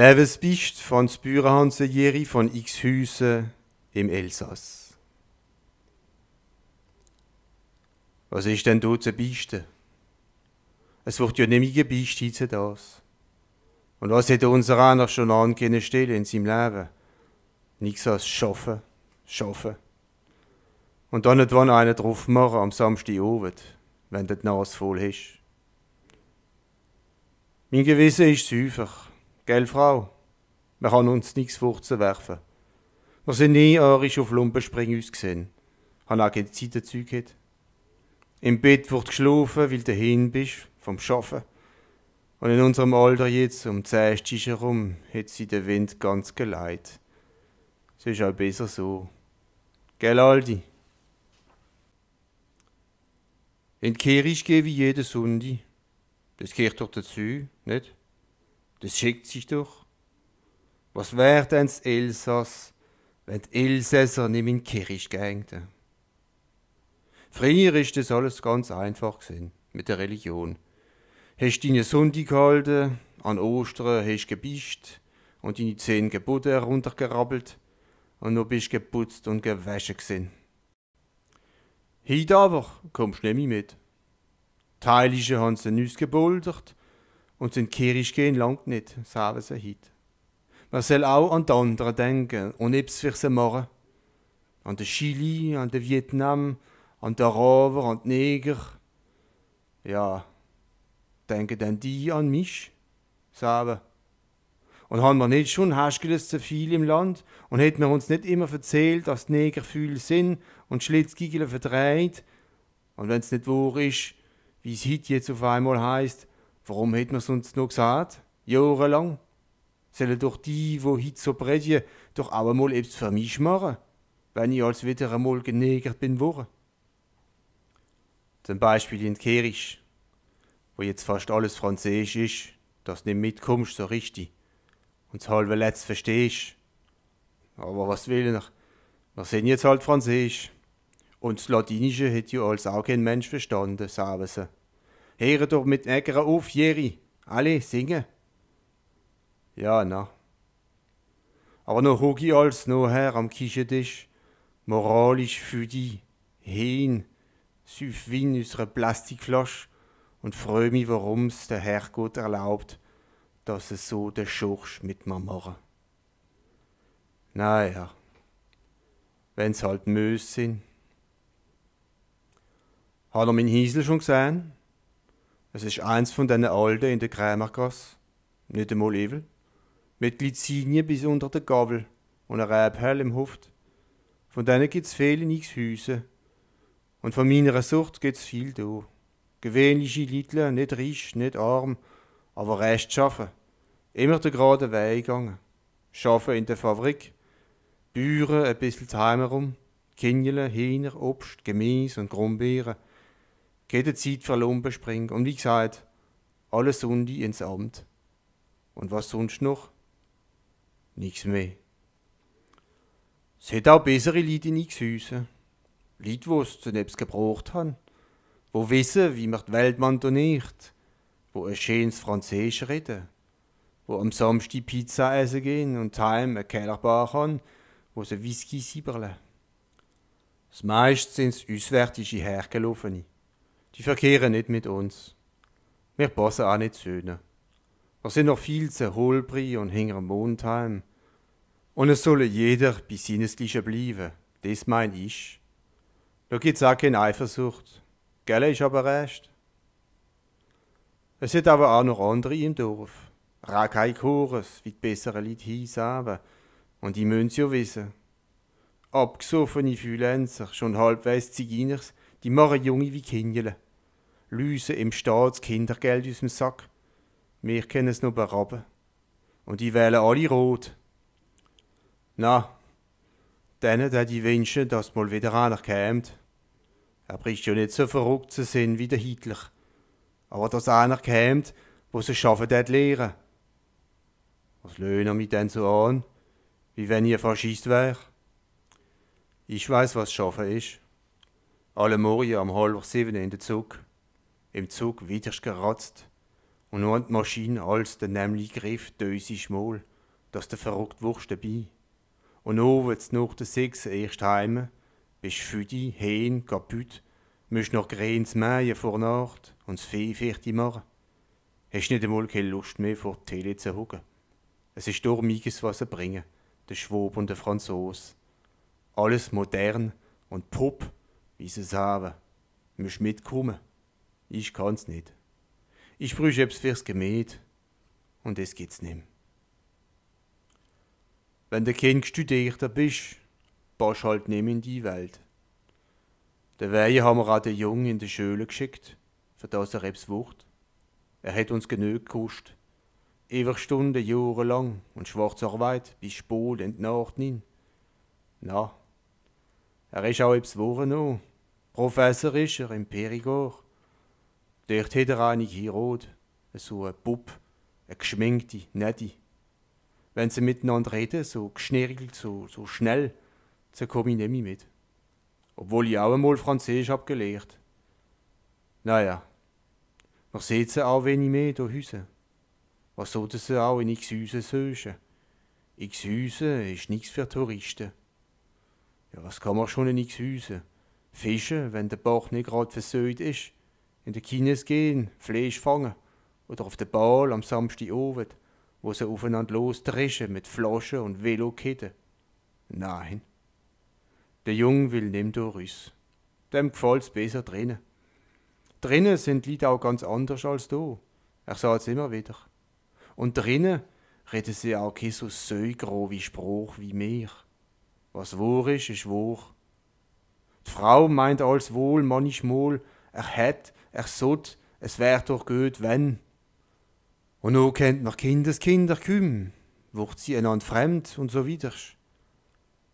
Lewes Bist von Jeri von X Xhüse im Elsass. Was ist denn dort zu bisten? Es wird ja nicht mehr gebeistet, das. Und was hätte unser einer schon angehen stellen in seinem Leben? Nichts als schaffen, schaffen. Und dann nicht wann einen drauf machen am Samstagabend, wenn du die Nase voll hast. Mein Gewissen ist einfach. Gell, Frau? Man kann uns nichts vorzuwerfen. Wir sind nie arisch auf Lumpenspringen uns gesehen. Han auch keine Zeit dazu gehabt. Im Bett wird geschlafen, weil du hin bist, vom Schaffen. Und in unserem Alter jetzt, um 10 herum, hat sie der Wind ganz geleitet. Es ist auch besser so. Gell, Aldi? In die Kirche gehe wie jeden Sonntag. Das gehört doch dazu, nicht? Das schickt sich doch. Was wär denn's Elsass, wenn die Elsässer nimm in Kirch gängte? Früher ist das alles ganz einfach gewesen, mit der Religion. Hast deine Sonntag gehalten, an Ostern hast gebischt und deine zehn Gebote heruntergerabbelt und nur bist geputzt und gewaschen gewesen. Heute aber kommst du nicht mehr mit. Teilische haben sie nüs gebuldert und sind Kirisch gehen langt nicht, sagen sie heute. Man soll auch an die anderen denken und nichts für sie machen. An den Chili, an den Vietnam, an den Araber, an die Neger. Ja, denken denn die an mich, sagen. Und haben wir nicht schon Haschgeles zu viel im Land und hätten wir uns nicht immer erzählt, dass die Neger viel sind und Schlitzgigel verdreht. Und wenn's nicht wahr ist, wie's es jetzt auf einmal heißt, Warum hätten wir es uns noch gesagt? Jahrelang. Sollen doch die, wo heute so predigen, doch auch einmal etwas für mich machen, wenn ich als wieder einmal genägert bin worden. Zum Beispiel in Kerisch, wo jetzt fast alles Französisch ist, dass du nicht mitkommst so richtig und das halbe Letzte verstehst. Aber was will ich? noch? Wir sind jetzt halt Französisch. Und das Latinische hat ja als auch kein Mensch verstanden, sagen sie. Höre doch mit Nägere auf, Jeri. Alle singen. Ja, na. Aber noch ich alles noch her am Kischetisch. Moralisch für die. Hin. wie in unsere Plastikflasche und freue mich, warum es der Herrgott erlaubt, dass es so der Schursch mit mir machen. Naja, wenn's halt Mös sind. Hat er mein Hiesel schon gesehen? Es ist eins von diesen Alten in der Krämergasse. Nicht einmal evil. Mit Glycinien bis unter der Gabel und einer Rebhell im Huft. Von denen gibt's viele nix Hüse. Und von meiner Sucht gibt's viel da. Gewöhnliche Liedler, nicht reich, nicht arm, aber recht schaffen. Immer der gerade Weg gegangen. Schaffen in der Fabrik. Büren ein bisschen heim herum. Kindle, Hühner, Obst, Gemüse und Grumbeeren keine Zeit für springen und wie gesagt, alle Sonntag ins Amt. Und was sonst noch? Nichts mehr. Es hat auch bessere Leute in Häusen. Leute, die es zu etwas gebraucht haben. Wo wissen, wie man die Welt mantoniert. Wo ein schönes Französisch reden. Wo am Samstag Pizza essen gehen und heim einen Kellerbar haben, wo sie Whisky siebern. Das meiste sind es auswärtige Hergelaufene. Die verkehren nicht mit uns. Wir passen auch nicht söhne. Wir sind noch viel zu holprig und hängen hingerem Mondheim. Und es solle jeder bei seinesgleichen bleiben. Das mein ich. Da gibt's auch keine Eifersucht. Gell, ist aber recht. Es hat aber auch noch andere im Dorf. Rakei Chores, wie die besseren Leute hinsaben. Und die müssen ja wissen. Abgesoffene Fühlenzer, schon halbwegs Ziginers, die machen Junge wie Kindle. Lüse im Staat das Kindergeld aus dem Sack. Wir kennen es nur bei Raben. Und die wählen alle rot. Na, denen hätte ich wünschen, dass mal wieder einer kommt. Er bricht ja nicht so verrückt zu sein wie der Hitler. Aber dass einer kommt, wo sie schaffen, dort lehren. Was er mich denn so an, wie wenn ich ein Faschist wäre? Ich weiß, was schaffen ist. Alle Morgen um halb sieben in den Zug. Im Zug wiederst geratzt. Und nur die Maschine als der nämlich griff, döse schmal, dass der verrückt Wurst dabei. Und oben's nach der sechs erst heim, bist füdi, heen, kapüt, müsst noch grins mähen vor Nacht und das Vieh fertig machen. Hast nicht einmal keine Lust mehr, vor die Tele zu hocken. Es ist doch dormiges, was sie bringen, der Schwab und der Franzos. Alles modern und pop wie sie es haben. Müsst mitkommen. Ich kann's nicht. Ich brüch ebs fürs Gemäht. Und das geht's nimmer. Wenn der Kind Studierter bist, passt halt nicht in die Welt. Der Weihe haben wir auch den Jungen in die Schule geschickt, für das er ebs wucht. Er hat uns genug gekostet. Ewig Stunden, jahrelang und schwarze Arbeit bis spät in die Nacht hin. Na, er ist auch ebs Wochen noch. Professor ist er im Perigord. Dort hat er hier rot, So ein Bub, eine geschminkte, nette. Wenn sie miteinander reden, so geschnirgelt, so, so schnell, dann komme ich nicht mehr mit. Obwohl ich auch einmal Französisch habe gelernt. Naja, man sieht sie auch wenig mehr hier Hüse. Was sollten sie auch in X-Hüse söschen? X-Hüse ist nichts für Touristen. Ja, was kann man schon in X-Hüse? Fischen, wenn der Bach nicht gerade versöhnt ist. In die Kines gehen, Fleisch fangen. Oder auf der Ball am Samstagabend, wo sie aufeinander losdrischen mit Flaschen und Veloketten. Nein. Der Jung will nimm durch uns. Dem gefällt's besser drinnen. Drinnen sind die Leute auch ganz anders als da. Er sagt's immer wieder. Und drinnen reden sie auch kein so wie Spruch wie mir. Was wahr ist, ist wahr. Die Frau meint alles wohl, manchmal, er hat, er sollt, es wär doch gut, wenn. Und no kennt nach Kindeskinder kümmern, wird sie einander fremd und so wiedersch.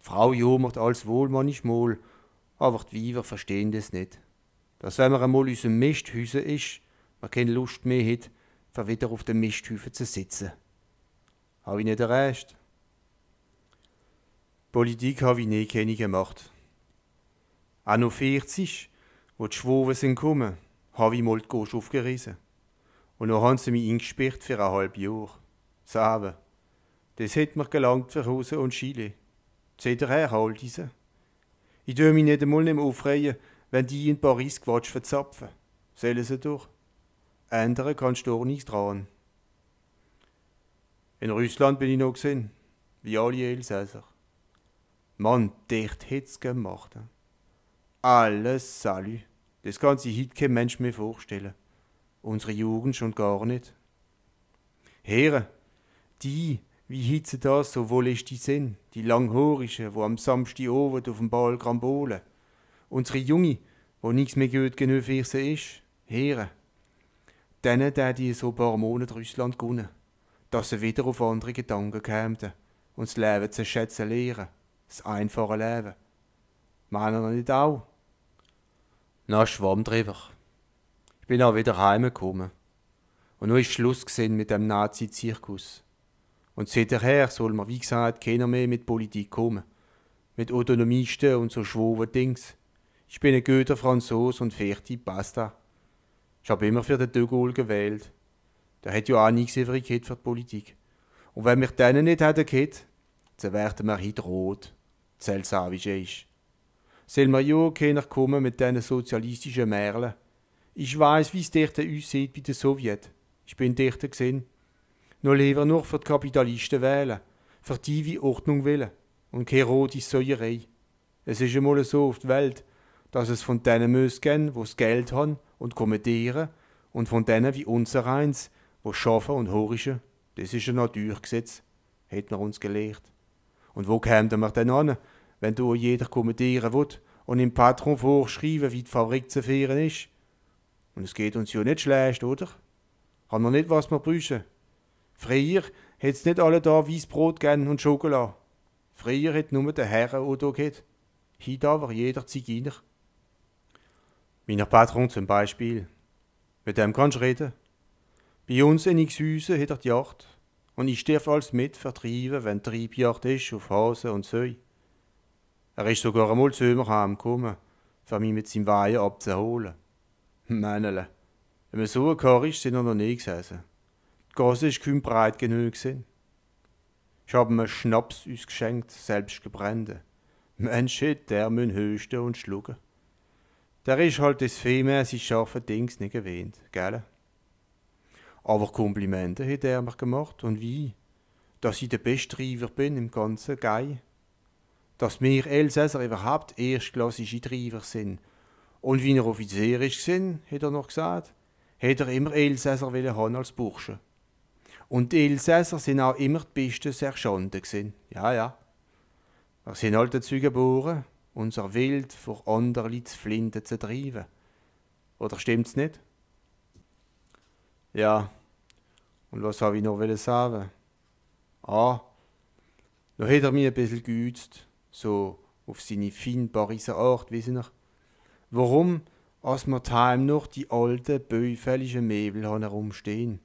Die Frau jammert alles wohl manchmal, aber die Weiber verstehen das nicht. Dass wenn man einmal unserem Misthüse ist, man keine Lust mehr hat, für wieder auf dem Misthäufen zu sitzen. Habe ich nicht erreicht. Politik habe ich nie keine gemacht. Auch noch 40, wo die Schwoven sind gekommen, habe ich mal die Gosch aufgerissen. Und noch haben sie mich eingesperrt für ein halbes Jahr. Saben. Das hat mir gelangt für Hause und Chile. Seht ihr her, all diese. Ich tue mich nicht einmal nicht mehr aufregen, wenn die in Paris Quatsch verzapfen. Sollen sie durch. Ändern kannst du auch nichts dran. In Russland bin ich noch gesehen, wie alle Elsässer. Mann, dicht hätt's gemacht. He. Alles Salü. Das kann sich heute kein Mensch mehr vorstellen. Unsere Jugend schon gar nicht. Herren, die, wie hitze das, so wohl ist die Sinn, die Langhorischen, wo am Samstagabend auf dem Ball grambolen. Unsere Junge, wo nichts mehr gut genug für sie ist, Herren. Denen, der die so paar Monate Russland gewonnen, dass sie wieder auf andere Gedanken kämen und das Leben zu schätzen lehren, das einfache Leben. Meinen nicht auch? Na, Schwamm drüber. Ich bin auch wieder heimgekommen. Und nun ist Schluss gesehen mit dem Nazi-Zirkus. Und seither soll man, wie gesagt, keiner mehr mit Politik kommen. Mit Autonomisten und so schwoven Dings. Ich bin ein guter Franzos und fertig, basta. Ich habe immer für den De Gaulle gewählt. Der hat ja auch nichts übrig für die Politik. Und wenn wir denen nicht hätten gehabt, dann wären wir heute rot. Zelsawische ist soll mir ja keiner kommen mit diesen sozialistischen Märlen. Ich weiß, wie es dort aussieht bei den Sowjet. Ich bin dort gesehen. Noch lieber nur für die Kapitalisten wählen, für die wie Ordnung wollen. und keine rote Säuerei. Es ist einmal so auf der Welt, dass es von denen muss gehen, wo's Geld haben und kommentieren und von denen wie unser eins, wo schaffen und horischen. Das ist ein Naturgesetz, hat man uns gelehrt. Und wo kämen wir denn an, wenn du jeder kommentieren will und im Patron vorschreiben, wie die Fabrik zu feiern ist. Und es geht uns ja nicht schlecht, oder? Haben wir nicht, was wir brüchen. Früher hätt's nicht alle da Weißbrot gern und Schokolade. Früher hätt nur der Herr Otto geht. Heute war jeder Zigeuner. Meiner Patron zum Beispiel. Mit dem kannst du reden. Bei uns in Xhüse hat er die Jagd. Und ich sterf alles mitvertreiben, wenn die Treibjacht ist auf Hase und Säu. Er ist sogar einmal zu mir gekommen, für mich mit seinem Weihen abzuholen. Männle, wenn man so ein Kar ist, sind wir noch nie gesessen. Die Gasse ist kaum breit genug gewesen. Ich habe mir Schnaps uns geschenkt, selbst gebrannt. Mensch, hätt der müssen höchsten und schlucken. Der ist halt das vielmehr sein scharfe Dings nicht gewähnt, gell? Aber Komplimente hat er mir gemacht und wie, dass ich der beste Reiver bin im ganzen Gei dass wir Elsässer überhaupt erstklassische Treiber sind. Und wie er Offizier war, hat er noch gesagt, hat er immer Elsässer haben als Bursche. Und die Elsässer sind auch immer die besten Sergeanten Ja, ja. Wir sind alte dazu geboren, unser Wild vor anderen zu Flinten zu treiben. Oder stimmt's nicht? Ja. Und was habe ich noch sagen? Ah, noch hat er mich ein bisschen geützt so auf seine feinen Pariser Art, wissen ihr. Warum, als wir daheim noch die alten, bäufälligen Möbel herumstehen,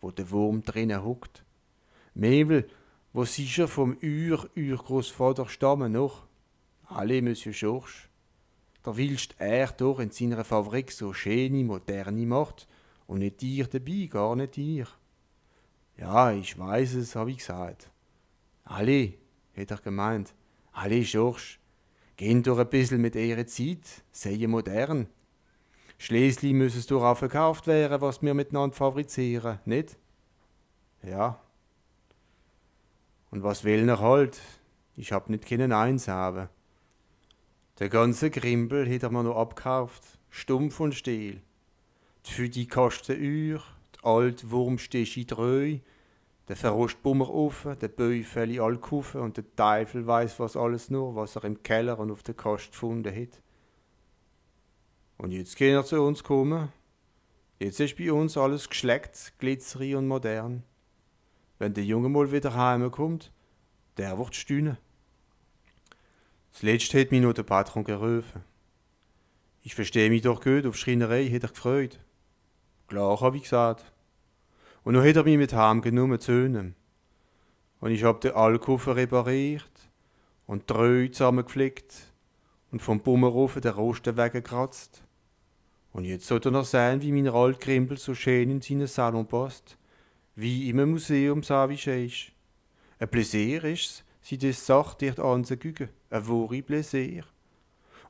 wo der Wurm drinnen huckt. Mäbel, wo sicher vom Ur, großvater stammen noch. Alle, Monsieur Schorsch. Da willst er doch in seiner Fabrik so schöne, moderne macht und nicht dir dabei, gar nicht dir. Ja, ich weiß es, habe ich gesagt. Alle, hat er gemeint. Alle Schursch, gehen doch ein bissel mit ihrer Zeit, sei modern. Schließlich müsses es doch auch verkauft werden, was wir miteinander fabrizieren, nicht? Ja. Und was will noch halt? Ich hab nicht keinen Eins haben. Der ganze hat er mir noch abkauft, stumpf und still. Für die Kosten Uhr, die alte Wurmstische Treu, der Verrostbummer offen, der Bäufälle all kufen und der Teufel weiß was alles nur, was er im Keller und auf der Kost gefunden hat. Und jetzt kann er zu uns kommen. Jetzt ist bei uns alles geschleckt, glitzerig und modern. Wenn der Junge mal wieder heimkommt, der wird stühne. Das letzte hat mich noch der Patron gerufen. Ich verstehe mich doch gut, auf Schreinerei hat er gefreut. Klar, habe ich gesagt. Und dann hat er mich mit heimgenommen zu ihnen. Und ich habe den Alkoven repariert und die Röhe zusammengeflickt und vom Bummerofen den Rosten weggekratzt. Und jetzt sollte er sehen, wie mein Altkrempel so schön in seinen Salon passt, wie im Museum wie Savische ist. Ein Pläsier ist's, sie das Sache dicht anzugügen. Ein wahre Pläsier.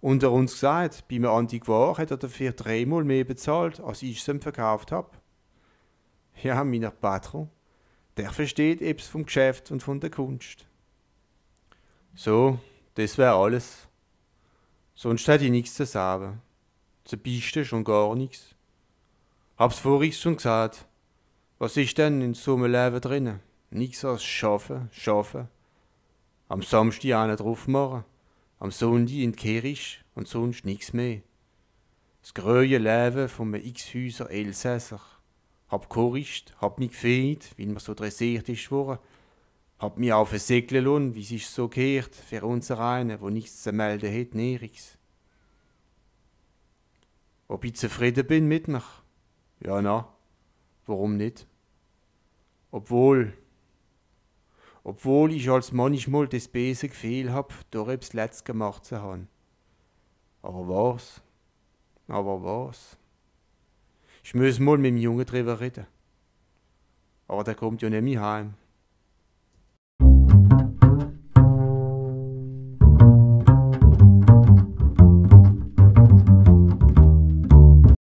Unter uns gesagt, beim Antiquar hat er dafür dreimal mehr bezahlt, als ich es ihm verkauft habe. Ja, meiner Patron. Der versteht ebs vom Geschäft und von der Kunst. So, das wär alles. Sonst hätte ich nix zu sagen. Zu biste schon gar nix. Hab's vorhin schon gesagt. Was ist denn in so einem Leben drinnen? Nix als schaffen, schaffen. Am Samstag einen drauf machen. Am Sonntag in Kerisch und sonst nix mehr. Das gröhe Leben von einem X-Häuser Elsässer hab gehorcht, hab mich gefeit, weil mir so dressiert ist worden. Hab mich auf Segeln lassen, wie sich so gehört, für unser einen, wo nichts zu melden hat, nirgends. Ob ich zufrieden bin mit mir? Ja, na, warum nicht? Obwohl, obwohl ich als manchmal das Besen gefehlt hab, durch das letzte gemacht zu haben. Aber was? Aber was? Ich muss mal mit dem Jungen drüber reden. Aber der kommt ja nicht mehr heim.